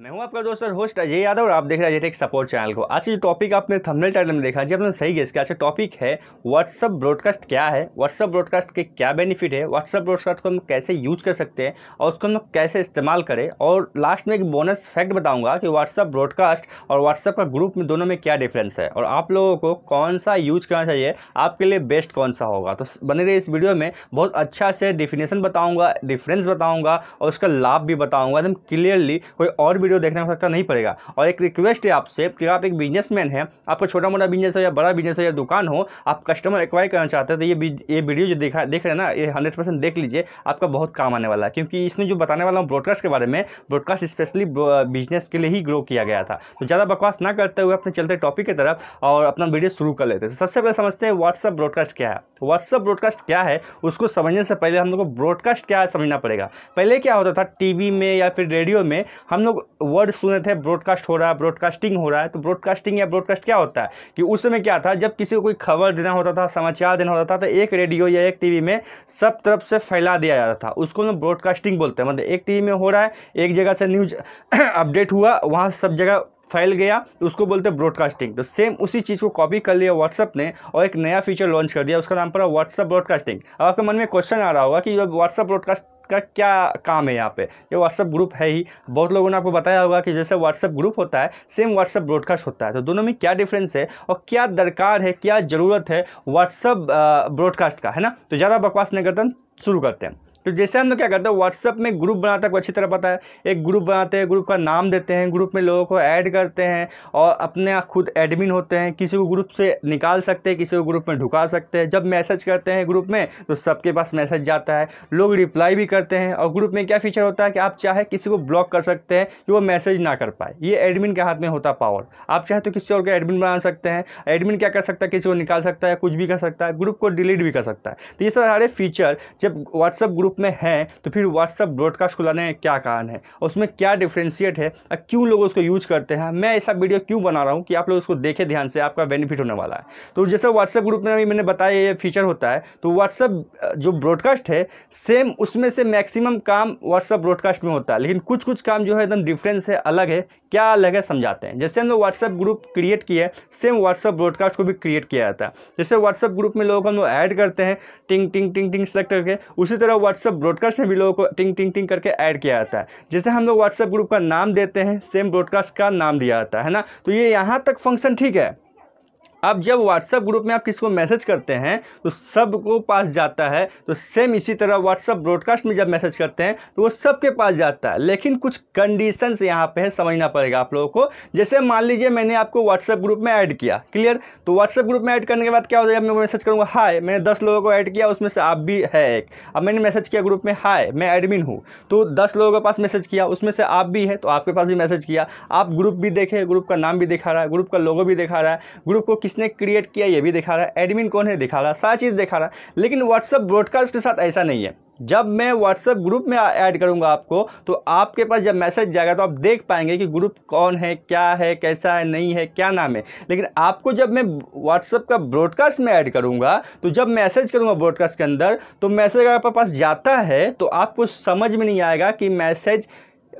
मैं हूं आपका दोस्त और होस्ट अजय यादव और आप देख रहे हैं अजय सपोर्ट चैनल को आज ये टॉपिक आपने थंबनेल टाइटल में देखा जी आपने सही गेस किया अच्छा टॉपिक है व्हाट्सअप ब्रॉडकास्ट क्या है व्हाट्सअप ब्रॉडकास्ट के क्या बेनिफिट है व्हाट्सअप ब्रॉडकास्ट को हम कैसे यूज कर सकते हैं और उसको हम लोग कैसे इस्तेमाल करें और लास्ट में एक बोनस फैक्ट बताऊँगा कि व्हाट्सअप ब्रॉडकास्ट और व्हाट्सअप का ग्रुप में दोनों में क्या डिफरेंस है और आप लोगों को कौन सा यूज करना चाहिए आपके लिए बेस्ट कौन सा होगा तो बने रही इस वीडियो में बहुत अच्छा से डिफिनेशन बताऊँगा डिफरेंस बताऊँगा और उसका लाभ भी बताऊँगा एकदम क्लियरली कोई और वीडियो देखने में सकता नहीं पड़ेगा और एक रिक्वेस्ट है आपसे कि आप एक बिजनेसमैन है आपका छोटा मोटा बिजनेस हो या बड़ा बिजनेस हो या दुकान हो आप कस्टमर एक्वायर करना चाहते हैं तो ये ये वीडियो जो देखा देख रहे हैं ना ये हंड्रेड देख लीजिए आपका बहुत काम आने वाला है क्योंकि इसमें जो बताने वाला हूँ ब्रॉडकास्ट के बारे में ब्रॉडकास्ट स्पेशली बिजनेस के लिए ही ग्रो किया गया था तो ज़्यादा बकवास ना करते हुए अपने चलते टॉपिक की तरफ और अपना वीडियो शुरू कर लेते हैं तो सबसे पहले समझते हैं व्हाट्सअप ब्रॉडकास्ट क्या है व्हाट्सअप तो ब्रॉडकास्ट क्या है उसको समझने से पहले हम लोग को ब्रॉडकास्ट क्या है समझना पड़ेगा पहले क्या होता था टीवी में या फिर रेडियो में हम लोग वर्ड सुने थे ब्रॉडकास्ट हो रहा है ब्रॉडकास्टिंग हो रहा है तो ब्रॉडकास्टिंग या ब्रॉडकास्ट क्या होता है कि उस समय क्या था जब किसी को कोई खबर देना होता था समाचार देना होता था तो एक रेडियो या एक टीवी में सब तरफ से फैला दिया जाता था उसको हम ब्रॉडकास्टिंग बोलते हैं मतलब एक टी में हो रहा है एक जगह से न्यूज अपडेट हुआ वहाँ सब जगह फैल गया तो उसको बोलते हैं ब्रॉडकास्टिंग तो सेम उसी चीज़ को कॉपी कर लिया व्हाट्सअप ने और एक नया फीचर लॉन्च कर दिया उसका नाम पड़ा व्हाट्सअप ब्रॉडकास्टिंग अब आपके मन में क्वेश्चन आ रहा होगा कि व्हाट्सअप ब्रॉडकास्ट का क्या काम है यहाँ पे ये व्हाट्सअप ग्रुप है ही बहुत लोगों ने आपको बताया होगा कि जैसे व्हाट्सअप ग्रुप होता है सेम व्हाट्सअप ब्रॉडकास्ट होता है तो दोनों में क्या डिफरेंस है और क्या दरकार है क्या ज़रूरत है व्हाट्सअप ब्रॉडकास्ट का है ना तो ज़्यादा बकवास नहीं करता शुरू करते हैं तो जैसे हम लोग क्या करते हैं व्हाट्सअप में ग्रुप बनाते हैं अच्छी तरह पता है एक ग्रुप बनाते हैं ग्रुप का नाम देते हैं ग्रुप में लोगों को ऐड करते हैं और अपने खुद एडमिन होते हैं किसी को ग्रुप से निकाल सकते हैं किसी को ग्रुप में ढुका सकते हैं जब मैसेज करते हैं ग्रुप में तो सबके पास मैसेज जाता है लोग रिप्लाई भी करते हैं और ग्रुप में क्या फीचर होता है कि आप चाहे किसी को ब्लॉक कर सकते हैं कि वो मैसेज ना कर पाए ये एडमिन के हाथ में होता पावर आप चाहे तो किसी और का एडमिन बना सकते हैं एडमिन क्या कर सकता है किसी को निकाल सकता है कुछ भी कर सकता है ग्रुप को डिलीट भी कर सकता है तो ये सारे फीचर जब व्हाट्सअप ग्रुप में है तो फिर व्हाट्सअप ब्रॉडकास्ट को लाने क्या कारण है और उसमें क्या डिफ्रेंशिएट है और क्यों लोग उसको यूज करते हैं मैं ऐसा वीडियो क्यों बना रहा हूँ कि आप लोग उसको देखें ध्यान से आपका बेनिफिट होने वाला है तो जैसे व्हाट्सअप ग्रुप में अभी मैंने बताया ये फीचर होता है तो व्हाट्सअप जो ब्रॉडकास्ट है सेम उसमें से मैक्सिमम काम व्हाट्सअप ब्रॉडकास्ट में होता है लेकिन कुछ कुछ काम जो है एकदम डिफरेंस है अलग है क्या अलग है समझाते हैं जैसे हम लोग व्हाट्सअप ग्रुप क्रिएट किया है सेम व्हाट्सअप ब्रॉडकास्ट को भी क्रिएट किया जाता है जैसे व्हाट्सअप ग्रुप में लोगों को हम लोग ऐड करते हैं टिंग टिंग टिंग टिंग सेलेक्ट करके उसी तरह व्हाट्सअप ब्रॉडकास्ट में भी लोगों को टिंग टिंग टिंग करके ऐड किया जाता है जैसे हम लोग व्हाट्सअप ग्रुप का नाम देते हैं सेम ब्रॉडकास्ट का नाम दिया जाता है ना तो ये यहाँ तक फंक्शन ठीक है अब जब व्हाट्सएप ग्रुप में आप किसी को मैसेज करते हैं तो सबको पास जाता है तो सेम इसी तरह व्हाट्सअप ब्रॉडकास्ट में जब मैसेज करते हैं तो वो सबके पास जाता है लेकिन कुछ कंडीशंस यहाँ पे है समझना पड़ेगा आप लोगों को जैसे मान लीजिए मैंने आपको व्हाट्सएप ग्रुप में ऐड किया क्लियर तो व्हाट्सएप ग्रुप में ऐड करने के बाद क्या होता है मैं मैसेज करूँगा हाय मैंने दस लोगों को ऐड किया उसमें से आप भी है एक अब मैंने मैसेज किया ग्रुप में हाय मैं एडमिन हूँ तो दस लोगों के पास मैसेज किया उसमें से आप भी है तो आपके पास भी मैसेज किया आप ग्रुप भी देखे ग्रुप का नाम भी दिखा रहा है ग्रुप का लोगो भी दिखा रहा है ग्रुप को किसने क्रिएट किया ये भी दिखा रहा है एडमिन कौन है दिखा रहा है सारा चीज़ दिखा रहा है लेकिन व्हाट्सअप ब्रॉडकास्ट के साथ ऐसा नहीं है जब मैं व्हाट्सएप ग्रुप में ऐड करूंगा आपको तो आपके पास जब मैसेज जाएगा तो आप देख पाएंगे कि ग्रुप कौन है क्या है कैसा है नहीं है क्या नाम है लेकिन आपको जब मैं व्हाट्सएप का ब्रॉडकास्ट में ऐड करूंगा तो जब मैसेज करूंगा ब्रॉडकास्ट के अंदर तो मैसेज आपके पास जाता है तो आपको समझ में नहीं आएगा कि मैसेज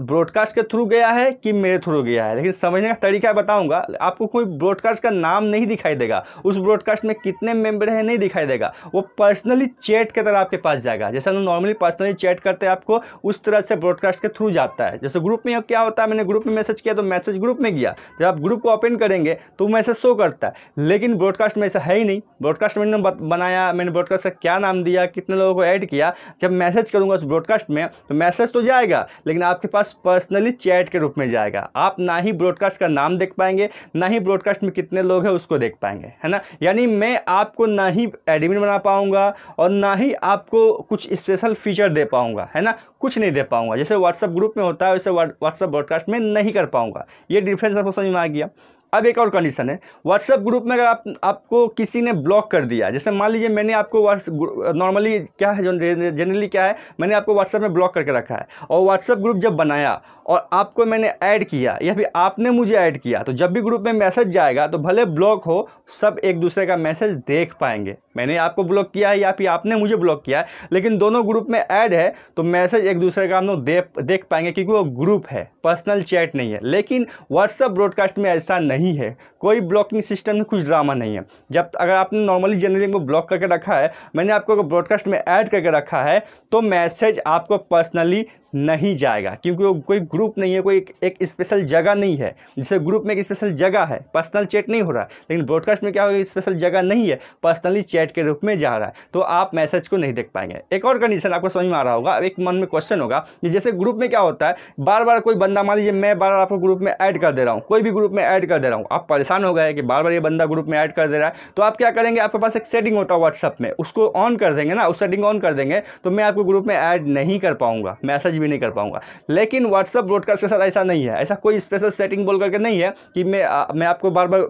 ब्रॉडकास्ट के थ्रू गया है कि मेरे थ्रू गया है लेकिन समझने का तरीका बताऊंगा आपको कोई ब्रॉडकास्ट का नाम नहीं दिखाई देगा उस ब्रॉडकास्ट में कितने मेंबर हैं नहीं दिखाई देगा वो पर्सनली चैट के तरह आपके पास जाएगा जैसे हम नॉर्मली पर्सनली चैट करते हैं आपको उस तरह से ब्रॉडकास्ट के थ्रू जाता है जैसे ग्रुप में क्या होता है मैंने ग्रुप में मैसेज किया तो मैसेज ग्रुप में गया जब आप ग्रुप को ओपन करेंगे तो मैसेज शो करता है लेकिन ब्रॉडकास्ट में ऐसा है ही नहीं ब्रॉडकास्ट मैंने बनाया मैंने ब्रॉडकास्ट का क्या नाम दिया कितने लोगों को ऐड किया जब मैसेज करूँगा उस ब्रॉडकास्ट में तो मैसेज तो जाएगा लेकिन आपके पास पास पर्सनली चैट के रूप में जाएगा आप ना ही ब्रॉडकास्ट का नाम देख पाएंगे ना ही ब्रॉडकास्ट में कितने लोग हैं उसको देख पाएंगे है ना यानी मैं आपको ना ही एडमिन बना पाऊंगा और ना ही आपको कुछ स्पेशल फीचर दे पाऊंगा है ना कुछ नहीं दे पाऊंगा जैसे व्हाट्सअप ग्रुप में होता है वैसे व्हाट्सअप ब्रॉडकास्ट में नहीं कर पाऊंगा ये डिफरेंस आपको समझ में आ गया अब एक और कंडीशन है व्हाट्सएप ग्रुप में अगर आप आपको किसी ने ब्लॉक कर दिया जैसे मान लीजिए मैंने आपको नॉर्मली क्या है जनरली क्या है मैंने आपको व्हाट्सएप में ब्लॉक करके रखा है और व्हाट्सएप ग्रुप जब बनाया और आपको मैंने ऐड किया या फिर आपने मुझे ऐड किया तो जब भी ग्रुप में मैसेज जाएगा तो भले ब्लॉक हो सब एक दूसरे का मैसेज देख पाएंगे मैंने आपको ब्लॉक किया है या फिर आपने मुझे ब्लॉक किया है लेकिन दोनों ग्रुप में ऐड है तो मैसेज एक दूसरे का हम लोग दे, देख पाएंगे क्योंकि वो ग्रुप है पर्सनल चैट नहीं है लेकिन व्हाट्सअप ब्रॉडकास्ट में ऐसा नहीं है कोई ब्लॉकिंग सिस्टम में कुछ ड्रामा नहीं है जब अगर आपने नॉर्मली जनरली को ब्लॉक करके रखा है मैंने आपको ब्रॉडकास्ट में ऐड करके रखा है तो मैसेज आपको पर्सनली नहीं जाएगा क्योंकि वो कोई ग्रुप नहीं है कोई एक, एक स्पेशल जगह नहीं है जैसे ग्रुप में एक स्पेशल जगह है पर्सनल चैट नहीं हो रहा है लेकिन ब्रॉडकास्ट में क्या होगा स्पेशल जगह नहीं है पर्सनली चैट के रूप में जा रहा है तो आप मैसेज को नहीं देख पाएंगे एक और कंडीशन आपको समझ में आ रहा होगा एक मन में क्वेश्चन होगा कि जैसे ग्रुप में क्या होता है बार बार कोई बंदा मान लीजिए मैं बार बार आपको ग्रुप में ऐड कर दे रहा हूँ कोई भी ग्रुप में ऐड कर दे रहा हूँ आप परेशान हो गए कि बार बार ये बंदा ग्रुप में ऐड कर दे रहा है तो आप क्या करेंगे आपके पास एक सेटिंग होता है व्हाट्सअप में उसको ऑन कर देंगे ना उस सेटिंग ऑन कर देंगे तो मैं आपको ग्रुप में ऐड नहीं कर पाऊँगा मैसेज भी भी नहीं कर पाऊँगा लेकिन व्हाट्सअप ब्रॉडकास्ट के साथ ऐसा नहीं है ऐसा कोई स्पेशल सेटिंग बोल करके नहीं है कि मैं आ, मैं आपको बार बार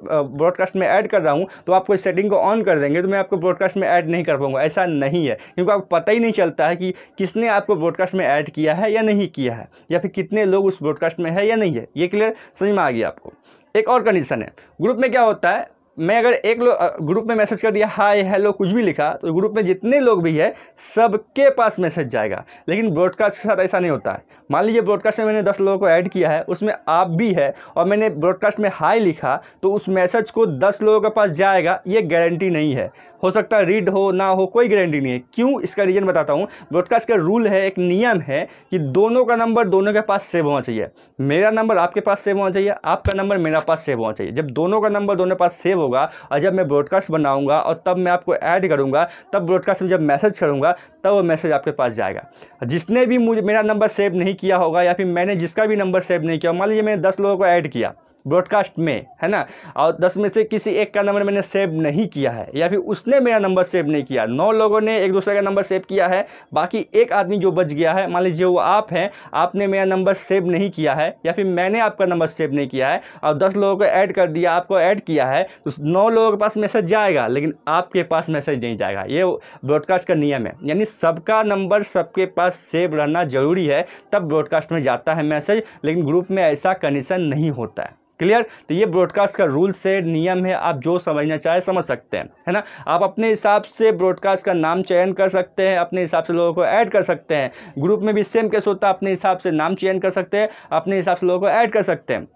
ब्रॉडकास्ट में ऐड कर रहा हूँ तो आपको इस सेटिंग को ऑन कर देंगे तो मैं आपको ब्रॉडकास्ट में ऐड नहीं कर पाऊँगा ऐसा नहीं है क्योंकि आपको पता ही नहीं चलता है कि किसने आपको ब्रॉडकास्ट में ऐड किया है या नहीं किया है या फिर कितने लोग उस ब्रॉडकास्ट में है या नहीं है ये क्लियर समझ में आ गया आपको एक और कंडीशन है ग्रुप में क्या होता है मैं अगर एक लोग ग्रुप में मैसेज कर दिया हाय हेलो कुछ भी लिखा तो ग्रुप में जितने लोग भी है सबके पास मैसेज जाएगा लेकिन ब्रॉडकास्ट के साथ ऐसा नहीं होता है मान लीजिए ब्रॉडकास्ट में मैंने दस लोगों को ऐड किया है उसमें आप भी है और मैंने ब्रॉडकास्ट में हाय लिखा तो उस मैसेज को दस लोगों के पास जाएगा ये गारंटी नहीं है हो सकता है रीड हो ना हो कोई गारंटी नहीं है क्यों इसका रीज़न बताता हूँ ब्रॉडकास्ट का रूल है एक नियम है कि दोनों का नंबर दोनों के पास सेव होना चाहिए मेरा नंबर आपके पास सेव होना चाहिए आपका नंबर मेरा पास सेव होना चाहिए जब दोनों का नंबर दोनों के पास सेव होगा और जब मैं ब्रॉडकास्ट बनाऊंगा और तब मैं आपको ऐड करूंगा तब ब्रॉडकास्ट में जब मैसेज करूंगा तब वो मैसेज आपके पास जाएगा जिसने भी मुझे मेरा नंबर सेव नहीं किया होगा या फिर मैंने जिसका भी नंबर सेव नहीं किया मान लीजिए मैंने दस लोगों को ऐड किया ब्रॉडकास्ट में है ना और दस में से किसी एक का नंबर मैंने सेव नहीं किया है या फिर उसने मेरा नंबर सेव नहीं किया नौ लोगों ने एक दूसरे का नंबर सेव किया है बाकी एक आदमी जो बच गया है मान लीजिए वो आप हैं आपने मेरा नंबर सेव नहीं किया है या फिर मैंने आपका नंबर सेव नहीं किया है और दस लोगों को ऐड कर दिया आपको ऐड किया है तो नौ लोगों के पास मैसेज जाएगा लेकिन आपके पास मैसेज नहीं जाएगा ये ब्रॉडकास्ट का नियम है यानी सबका नंबर सबके पास सेव रहना ज़रूरी है तब ब्रॉडकास्ट में जाता है मैसेज लेकिन ग्रुप में ऐसा कंडीशन नहीं होता है क्लियर तो ये ब्रॉडकास्ट का रूल्स है नियम है आप जो समझना चाहे समझ सकते हैं है ना आप अपने हिसाब से ब्रॉडकास्ट का नाम चयन कर सकते हैं अपने हिसाब से लोगों को ऐड कर सकते हैं ग्रुप में भी सेम केस होता है अपने हिसाब से नाम चयन कर सकते हैं अपने हिसाब से लोगों को ऐड कर सकते हैं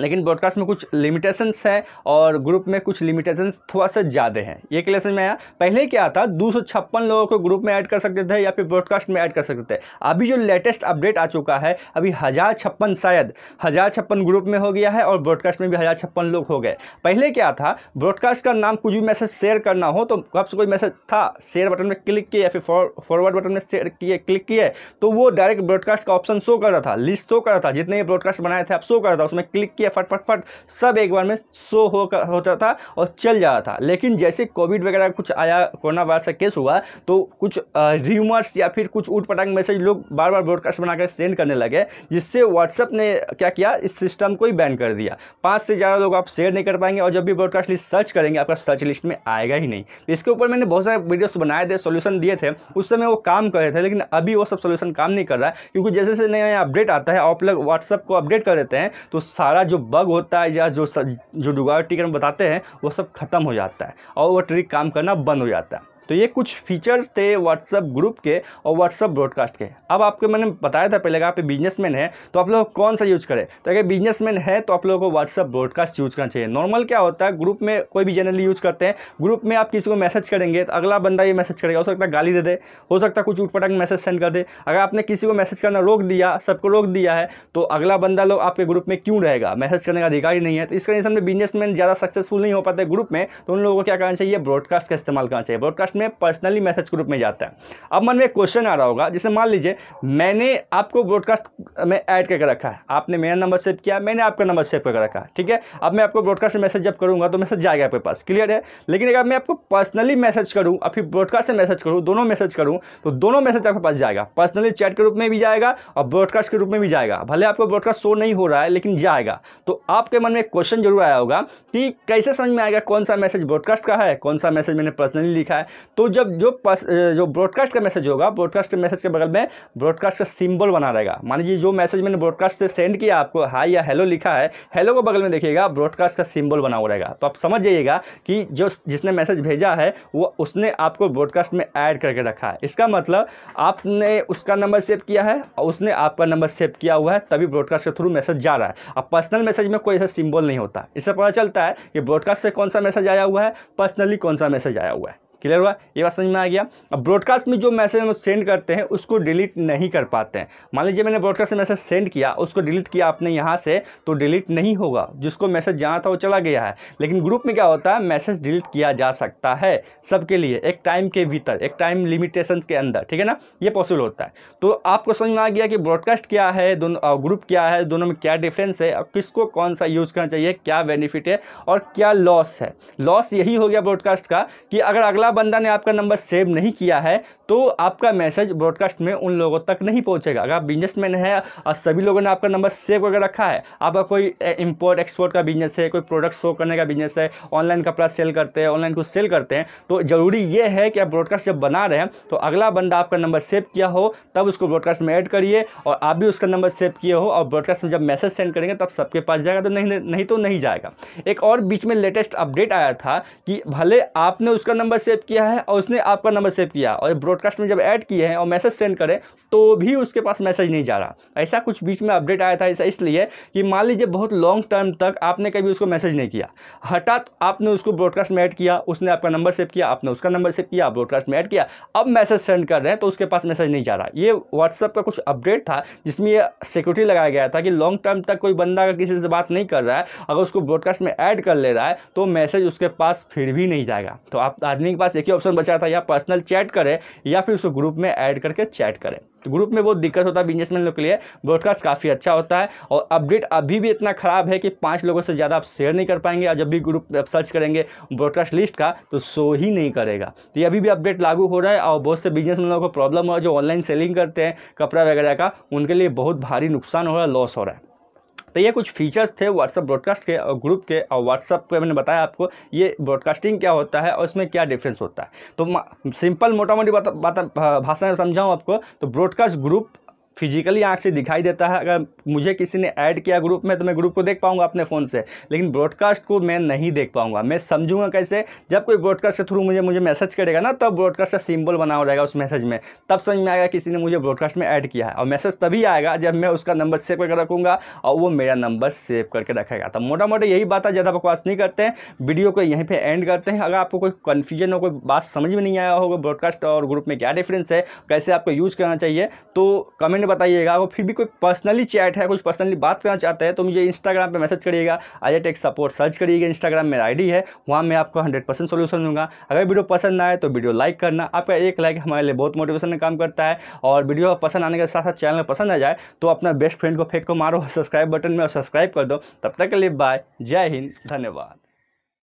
लेकिन ब्रॉडकास्ट में कुछ लिमिटेशंस है और ग्रुप में कुछ लिमिटेशंस थोड़ा सा ज़्यादा हैं ये क्लियर में आया पहले क्या था दो लोगों को ग्रुप में ऐड कर सकते थे या फिर ब्रॉडकास्ट में ऐड कर सकते थे अभी जो लेटेस्ट अपडेट आ चुका है अभी हज़ार छप्पन शायद हज़ार छप्पन ग्रुप में हो गया है और ब्रॉडकास्ट में भी हज़ार छप्पन लोग हो गए पहले क्या था ब्रॉडकास्ट का नाम कुछ भी मैसेज शेयर करना हो तो कब से कोई मैसेज था शेयर बटन में क्लिक किया या फिर फॉरवर्ड बटन में शेयर किए क्लिक किए तो वो डायरेक्ट ब्रॉडकास्ट का ऑप्शन शो कर रहा था लिस्ट शो कर रहा था जितने ब्रॉडकास्ट बनाए थे आप शो कर रहा था उसमें क्लिक किया दिया फटफट फट सब एक बार में शो हो होता था और चल जाता था लेकिन जैसे कोविड वगैरह कुछ आया कोरोना वायरस का केस हुआ तो कुछ र्यूमर्स या फिर कुछ ऊट पटांग मैसेज लोग बार बार ब्रॉडकास्ट बनाकर सेंड करने लगे जिससे व्हाट्सअप ने क्या किया इस सिस्टम को ही बैन कर दिया पाँच से ज़्यादा लोग आप शेयर नहीं कर पाएंगे और जब भी ब्रॉडकास्ट लिस्ट सर्च करेंगे आपका सर्च लिस्ट में आएगा ही नहीं इसके ऊपर मैंने बहुत सारे वीडियोस बनाए थे सोल्यूशन दिए थे उस समय वो काम कर रहे थे लेकिन अभी वो सब सोल्यूशन काम नहीं कर रहा है क्योंकि जैसे जैसे नया नया अपडेट आता है आप लोग व्हाट्सअप को अपडेट कर देते हैं तो सारा जो बग होता है या जो जो डुगा ट्रिक हम बताते हैं वो सब खत्म हो जाता है और वो ट्रिक काम करना बंद हो जाता है तो ये कुछ फीचर्स थे व्हाट्सअप ग्रुप के और व्हाट्सअप ब्रॉडकास्ट के अब आपको मैंने बताया था पहले आप बिजनेसमैन है तो आप लोग कौन सा यूज करें तो अगर बिजनेसमैन है तो आप लोगों को व्हाट्सअप ब्रॉडकास्ट यूज करना चाहिए नॉर्मल क्या होता है ग्रुप में कोई भी जनरली यूज करते हैं ग्रुप में आप किसी को मैसेज करेंगे तो अगला बंदा ये मैसेज करेगा हो सकता है गाली दे दे हो सकता है कुछ उठपटक मैसेज सेंड कर दे अगर आपने किसी को मैसेज करना रोक दिया सबको रोक दिया है तो अगला बंदा लोग आपके ग्रुप में क्यों रहेगा मैसेज करने का अधिकार ही नहीं है तो इस कारण से हमने बिजनेसमैन ज़्यादा सक्सेसफुल नहीं हो पाते ग्रुप में तो उन लोगों को क्या करना चाहिए ब्रॉडकास्ट का इस्तेमाल करना चाहिए ब्रॉडकास्ट में पर्सनली मैसेज ग्रुप में जाता है अब मन में एक क्वेश्चन आ रहा होगा जैसे मान लीजिए मैंने आपको ब्रॉडकास्ट में ऐड करके रखा है आपने मेरा नंबर सेव किया मैंने आपका नंबर सेव करके रखा है ठीक है अब मैं आपको ब्रॉडकास्ट में मैसेज जब करूँगा तो मैसेज जाएगा आपके पास क्लियर है लेकिन अगर मैं आपको पर्सनली मैसेज करूँ और फिर ब्रॉडकास्ट से मैसेज करूँ दोनों मैसेज करूँ तो दोनों मैसेज आपके पास जाएगा पर्सनली चैट के रूप में भी जाएगा और ब्रॉडकास्ट के रूप में भी जाएगा भले आपको ब्रॉडकास्ट शो नहीं हो रहा है लेकिन जाएगा तो आपके मन में क्वेश्चन जरूर आया होगा कि कैसे समझ में आएगा कौन सा मैसेज ब्रॉडकास्ट का है कौन सा मैसेज मैंने पर्सनली लिखा है तो जब जो पस, जो ब्रॉडकास्ट का मैसेज होगा ब्रॉडकास्ट मैसेज के बगल में ब्रॉडकास्ट का सिंबल बना रहेगा मान लीजिए जो मैसेज मैंने ब्रॉडकास्ट से सेंड किया आपको हाई या हेलो लिखा है हेलो के बगल में देखिएगा ब्रॉडकास्ट का सिंबल बना हुआ रहेगा तो आप समझ जाइएगा कि जो जिसने मैसेज भेजा है वो उसने आपको ब्रॉडकास्ट में ऐड करके रखा है इसका मतलब आपने उसका नंबर सेव किया है और उसने आपका नंबर सेव किया हुआ है तभी ब्रॉडकास्ट के थ्रू मैसेज जा रहा है अब पर्सनल मैसेज में कोई ऐसा सिंबल नहीं होता इससे पता चलता है कि ब्रॉडकास्ट से कौन सा मैसेज आया हुआ है पर्सनली कौन सा मैसेज आया हुआ है क्लियर हुआ ये बात समझ में आ गया अब ब्रॉडकास्ट में जो मैसेज हम सेंड करते हैं उसको डिलीट नहीं कर पाते हैं मान लीजिए मैंने ब्रॉडकास्ट में मैसेज सेंड किया उसको डिलीट किया आपने यहाँ से तो डिलीट नहीं होगा जिसको मैसेज जाना था वो चला गया है लेकिन ग्रुप में क्या होता है मैसेज डिलीट किया जा सकता है सबके लिए एक टाइम के भीतर एक टाइम लिमिटेशन के अंदर ठीक है ना ये पॉसिबल होता है तो आपको समझ में आ गया कि ब्रॉडकास्ट क्या है दोनों ग्रुप क्या है दोनों में क्या डिफरेंस है किसको कौन सा यूज़ करना चाहिए क्या बेनिफिट है और क्या लॉस है लॉस यही हो गया ब्रॉडकास्ट का कि अगर अगला दूसरा बंदा ने आपका नंबर सेव नहीं किया है तो आपका मैसेज ब्रॉडकास्ट में उन लोगों तक नहीं पहुंचेगा अगर आप बिजनेसमैन है और सभी लोगों ने आपका नंबर सेव करके रखा है आपका कोई इम्पोर्ट एक्सपोर्ट का बिजनेस है कोई प्रोडक्ट शो करने का बिजनेस है ऑनलाइन कपड़ा सेल करते हैं ऑनलाइन कुछ सेल करते हैं तो ज़रूरी ये है कि आप ब्रॉडकास्ट जब बना रहे हैं तो अगला बंदा आपका नंबर सेव किया हो तब उसको ब्रॉडकास्ट में ऐड करिए और आप भी उसका नंबर सेव किए हो और ब्रॉडकास्ट में जब मैसेज सेंड करेंगे तब सबके पास जाएगा तो नहीं नहीं तो नहीं जाएगा एक और बीच में लेटेस्ट अपडेट आया था कि भले आपने उसका नंबर सेव सेव किया है और उसने आपका नंबर सेव किया और ब्रॉडकास्ट में जब ऐड किए हैं और मैसेज सेंड करें तो भी उसके पास मैसेज नहीं जा रहा ऐसा कुछ बीच में अपडेट आया था ऐसा इसलिए कि मान लीजिए बहुत लॉन्ग टर्म तक आपने कभी उसको मैसेज नहीं किया हठात तो आपने उसको ब्रॉडकास्ट में ऐड किया उसने आपका नंबर सेव किया आपने उसका नंबर सेव किया ब्रॉडकास्ट में ऐड किया अब मैसेज सेंड कर रहे हैं तो उसके पास मैसेज नहीं जा रहा ये व्हाट्सअप का कुछ अपडेट था जिसमें यह सिक्योरिटी लगाया गया था कि लॉन्ग टर्म तक कोई बंदा अगर किसी से बात नहीं कर रहा है अगर उसको ब्रॉडकास्ट में ऐड कर ले रहा है तो मैसेज उसके पास फिर भी नहीं जाएगा तो आप आदमी के पास पास एक ही ऑप्शन बचा था या पर्सनल चैट करें या फिर उसको ग्रुप में ऐड करके चैट करें तो ग्रुप में बहुत दिक्कत होता है बिजनेसमैन लोग के लिए ब्रॉडकास्ट काफ़ी अच्छा होता है और अपडेट अभी भी इतना ख़राब है कि पाँच लोगों से ज़्यादा आप शेयर नहीं कर पाएंगे और जब भी ग्रुप आप सर्च करेंगे ब्रॉडकास्ट लिस्ट का तो शो ही नहीं करेगा तो ये अभी भी अपडेट लागू हो रहा है और बहुत से बिजनेसमैन लोगों को प्रॉब्लम हो रहा है जो ऑनलाइन सेलिंग करते हैं कपड़ा वगैरह का उनके लिए बहुत भारी नुकसान हो रहा है लॉस हो रहा है तो ये कुछ फीचर्स थे व्हाट्सअप ब्रॉडकास्ट के और ग्रुप के और व्हाट्सअप पर मैंने बताया आपको ये ब्रॉडकास्टिंग क्या होता है और इसमें क्या डिफरेंस होता है तो सिंपल मोटा मोटी बात भाषा में समझाऊँ आपको तो ब्रॉडकास्ट ग्रुप फिजिकली आँख से दिखाई देता है अगर मुझे किसी ने ऐड किया ग्रुप में तो मैं ग्रुप को देख पाऊँगा अपने फ़ोन से लेकिन ब्रॉडकास्ट को मैं नहीं देख पाऊँगा मैं समझूंगा कैसे जब कोई ब्रॉडकास्ट के थ्रू मुझे मुझे मैसेज करेगा ना तब ब्रॉडकास्ट का सिंबल बना हो जाएगा उस मैसेज में तब समझ में आएगा किसी ने मुझे ब्रॉडकास्ट में ऐड किया है और मैसेज तभी आएगा जब मैं उसका नंबर सेव करके रखूँगा और वो मेरा नंबर सेव करके रखेगा तो मोटा मोटा यही बात है ज़्यादा बकवास नहीं करते हैं वीडियो को यहीं पर एंड करते हैं अगर आपको कोई कन्फ्यूजन हो कोई बात समझ में नहीं आया होगा ब्रॉडकास्ट और ग्रुप में क्या डिफरेंस है कैसे आपको यूज़ करना चाहिए तो कमेंट बताइएगा अगर फिर भी कोई पर्सनली चैट है कुछ पर्सनली बात करना चाहते हैं तो मुझे इंस्टाग्राम पर मैसेज करिएगा अजय टेक सपोर्ट सर्च करिएगा इंस्टाग्राम मेरा आईडी है वहाँ मैं आपको हंड्रेड परसेंट सोल्यूशन दूंगा अगर वीडियो पसंद आए तो वीडियो लाइक करना आपका एक लाइक हमारे लिए बहुत मोटिवेशन काम करता है और वीडियो पसंद आने के साथ साथ चैनल पसंद आ जाए तो अपना बेस्ट फ्रेंड को फेंक को मारो सब्सक्राइब बटन में और सब्सक्राइब कर दो तब तक के लिए बाय जय हिंद धन्यवाद